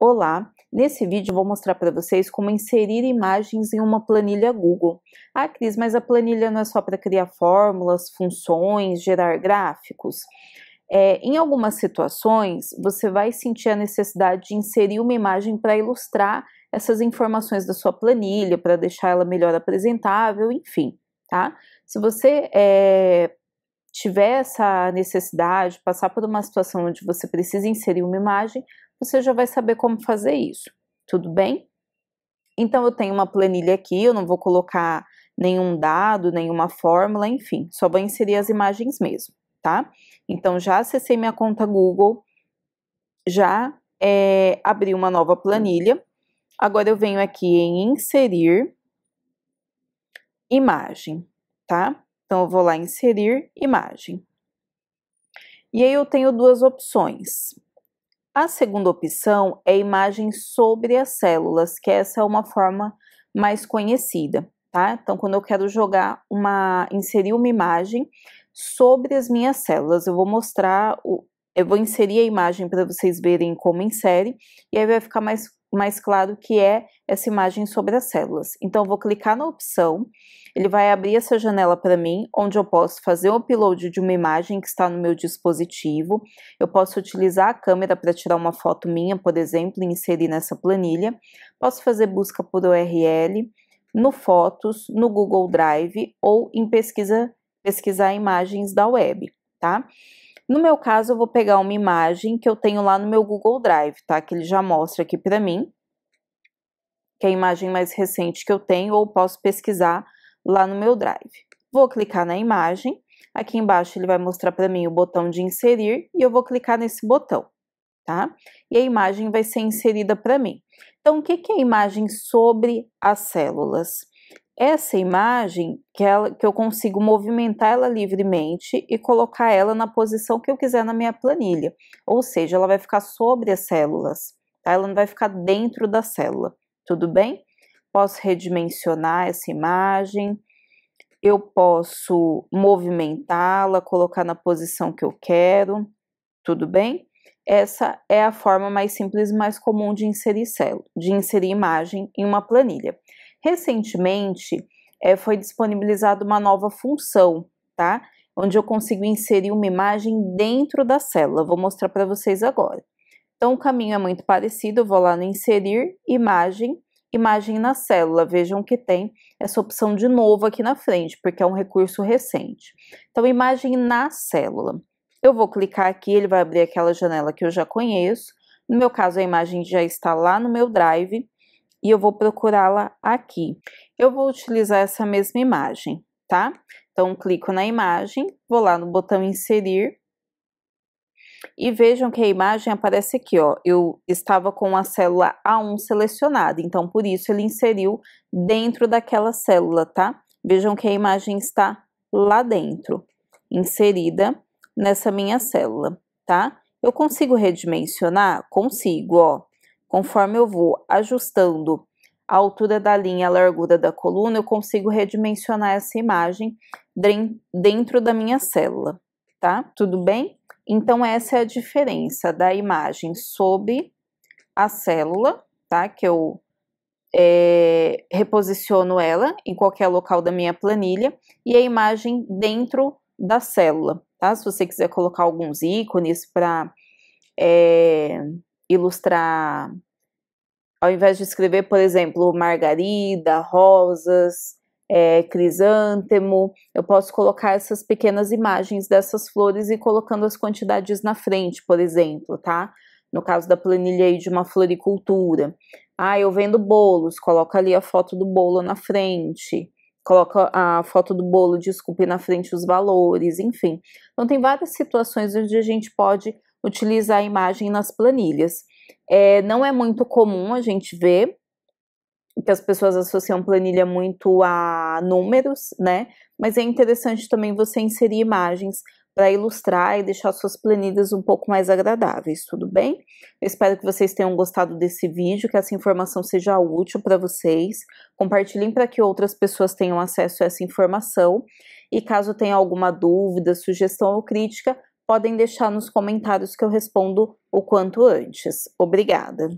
Olá, nesse vídeo vou mostrar para vocês como inserir imagens em uma planilha Google. Ah, Cris, mas a planilha não é só para criar fórmulas, funções, gerar gráficos? É, em algumas situações, você vai sentir a necessidade de inserir uma imagem para ilustrar essas informações da sua planilha, para deixar ela melhor apresentável, enfim, tá? Se você é, tiver essa necessidade, passar por uma situação onde você precisa inserir uma imagem, você já vai saber como fazer isso, tudo bem? Então eu tenho uma planilha aqui, eu não vou colocar nenhum dado, nenhuma fórmula, enfim, só vou inserir as imagens mesmo, tá? Então já acessei minha conta Google, já é, abri uma nova planilha. Agora eu venho aqui em inserir imagem, tá? Então eu vou lá inserir imagem. E aí eu tenho duas opções. A segunda opção é imagem sobre as células, que essa é uma forma mais conhecida, tá? Então, quando eu quero jogar uma, inserir uma imagem sobre as minhas células, eu vou mostrar o, eu vou inserir a imagem para vocês verem como insere, e aí vai ficar mais mais claro que é essa imagem sobre as células. Então, vou clicar na opção, ele vai abrir essa janela para mim, onde eu posso fazer o um upload de uma imagem que está no meu dispositivo, eu posso utilizar a câmera para tirar uma foto minha, por exemplo, e inserir nessa planilha, posso fazer busca por URL, no Fotos, no Google Drive ou em pesquisa, pesquisar imagens da web, tá? No meu caso, eu vou pegar uma imagem que eu tenho lá no meu Google Drive, tá? Que ele já mostra aqui para mim, que é a imagem mais recente que eu tenho, ou posso pesquisar lá no meu Drive. Vou clicar na imagem, aqui embaixo ele vai mostrar para mim o botão de inserir, e eu vou clicar nesse botão, tá? E a imagem vai ser inserida para mim. Então, o que é a imagem sobre as células? essa imagem que, ela, que eu consigo movimentar ela livremente e colocar ela na posição que eu quiser na minha planilha. Ou seja, ela vai ficar sobre as células, tá? Ela não vai ficar dentro da célula, tudo bem? Posso redimensionar essa imagem, eu posso movimentá-la, colocar na posição que eu quero, tudo bem? Essa é a forma mais simples, e mais comum de inserir célula, de inserir imagem em uma planilha. Recentemente é, foi disponibilizada uma nova função, tá? Onde eu consigo inserir uma imagem dentro da célula. Vou mostrar para vocês agora. Então, o caminho é muito parecido. Eu vou lá no inserir imagem, imagem na célula. Vejam que tem essa opção de novo aqui na frente, porque é um recurso recente. Então, imagem na célula. Eu vou clicar aqui, ele vai abrir aquela janela que eu já conheço. No meu caso, a imagem já está lá no meu Drive e eu vou procurá-la aqui. Eu vou utilizar essa mesma imagem, tá? Então, clico na imagem, vou lá no botão inserir e vejam que a imagem aparece aqui, ó. Eu estava com a célula A1 selecionada, então por isso ele inseriu dentro daquela célula, tá? Vejam que a imagem está lá dentro, inserida nessa minha célula, tá? Eu consigo redimensionar? Consigo, ó. Conforme eu vou ajustando a altura da linha, a largura da coluna, eu consigo redimensionar essa imagem dentro da minha célula, tá? Tudo bem? Então, essa é a diferença da imagem sob a célula, tá? Que eu é, reposiciono ela em qualquer local da minha planilha e a imagem dentro da célula, tá? Se você quiser colocar alguns ícones para é, ilustrar, ao invés de escrever, por exemplo, margarida, rosas, é, crisântemo, eu posso colocar essas pequenas imagens dessas flores e colocando as quantidades na frente, por exemplo, tá? No caso da planilha aí de uma floricultura. Ah, eu vendo bolos, coloca ali a foto do bolo na frente coloca a foto do bolo, desculpe, na frente os valores, enfim. Então tem várias situações onde a gente pode utilizar a imagem nas planilhas. É, não é muito comum a gente ver que as pessoas associam planilha muito a números, né? Mas é interessante também você inserir imagens para ilustrar e deixar suas planilhas um pouco mais agradáveis, tudo bem? Eu espero que vocês tenham gostado desse vídeo, que essa informação seja útil para vocês. Compartilhem para que outras pessoas tenham acesso a essa informação. E caso tenha alguma dúvida, sugestão ou crítica, podem deixar nos comentários que eu respondo o quanto antes. Obrigada!